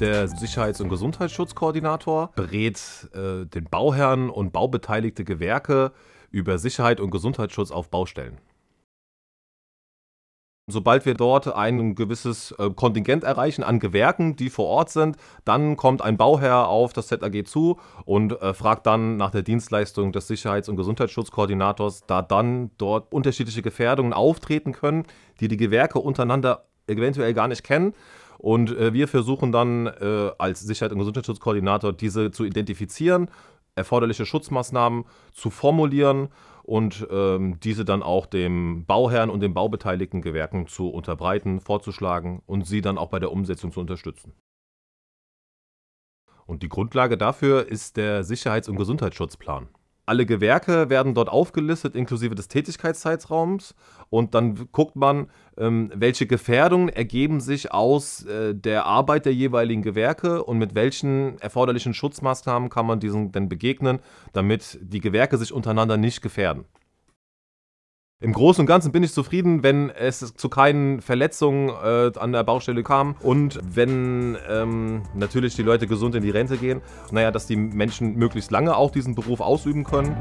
Der Sicherheits- und Gesundheitsschutzkoordinator berät äh, den Bauherren und baubeteiligte Gewerke über Sicherheit und Gesundheitsschutz auf Baustellen. Sobald wir dort ein gewisses äh, Kontingent erreichen an Gewerken, die vor Ort sind, dann kommt ein Bauherr auf das ZAG zu und äh, fragt dann nach der Dienstleistung des Sicherheits- und Gesundheitsschutzkoordinators, da dann dort unterschiedliche Gefährdungen auftreten können, die die Gewerke untereinander eventuell gar nicht kennen. Und äh, wir versuchen dann äh, als Sicherheit- und Gesundheitsschutzkoordinator diese zu identifizieren, erforderliche Schutzmaßnahmen zu formulieren und ähm, diese dann auch dem Bauherrn und den baubeteiligten Gewerken zu unterbreiten, vorzuschlagen und sie dann auch bei der Umsetzung zu unterstützen. Und die Grundlage dafür ist der Sicherheits- und Gesundheitsschutzplan alle Gewerke werden dort aufgelistet, inklusive des Tätigkeitszeitraums. Und dann guckt man, ähm, welche Gefährdungen ergeben sich aus äh, der Arbeit der jeweiligen Gewerke und mit welchen erforderlichen Schutzmaßnahmen kann man diesen denn begegnen, damit die Gewerke sich untereinander nicht gefährden. Im Großen und Ganzen bin ich zufrieden, wenn es zu keinen Verletzungen äh, an der Baustelle kam und wenn ähm, natürlich die Leute gesund in die Rente gehen. Naja, dass die Menschen möglichst lange auch diesen Beruf ausüben können.